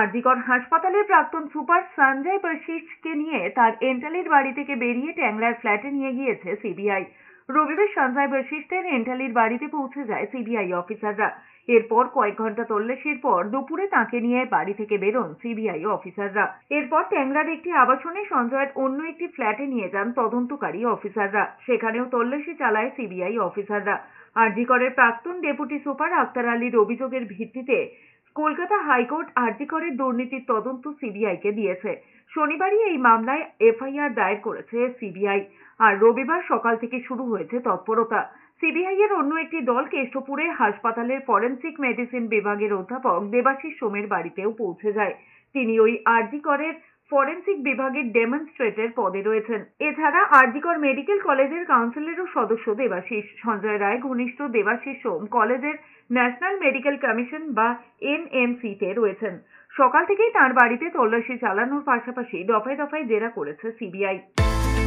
আরজিকর হাসপাতালের প্রাক্তন সুপার সঞ্জয় বশিষ্ঠকে নিয়ে তার এন্টালির বাড়ি থেকে বেরিয়ে ট্যাংরার ফ্ল্যাটে নিয়ে গিয়েছে সিবিআই রবিবার সঞ্জয় বৈশিষ্ট্যের এন্টালির বাড়িতে পৌঁছে যায় সিবিআই অফিসাররা এরপর কয়েক ঘন্টা তল্লাশির পর দুপুরে তাকে নিয়ে বাড়ি থেকে বেরোন সিবিআই অফিসাররা এরপর ট্যাংরার একটি আবাসনে সঞ্জয়ের অন্য একটি ফ্ল্যাটে নিয়ে যান তদন্তকারী অফিসাররা সেখানেও তল্লাশি চালায় সিবিআই অফিসাররা আর্জিকরের প্রাক্তন ডেপুটি সুপার আক্তার আলীর অভিযোগের ভিত্তিতে কলকাতা হাইকোর্ট করে দুর্নীতির তদন্ত সিবিআই কে দিয়েছে শনিবারই এই মামলায় এফআইআর দায়ের করেছে সিবিআই আর রবিবার সকাল থেকে শুরু হয়েছে তৎপরতা সিবিআই এর অন্য একটি দল কেষ্টপুরে হাসপাতালের ফরেন্সিক মেডিসিন বিভাগের অধ্যাপক দেবাশিস সোমের বাড়িতেও পৌঁছে যায় তিনি ওই আরজি করের ফরেন্সিক বিভাগের ডেমনস্ট্রেটের পদে রয়েছেন এছাড়া আরজিকর মেডিকেল কলেজের কাউন্সিলেরও সদস্য দেবাশিস সঞ্জয় রায় ঘনিষ্ঠ দেবাশিস সোম কলেজের ন্যাশনাল মেডিকেল কমিশন বা এনএমসিতে রয়েছেন সকাল থেকেই তাঁর বাড়িতে তল্লাশি চালানোর পাশাপাশি দফায় দফায় জেরা করেছে সিবিআই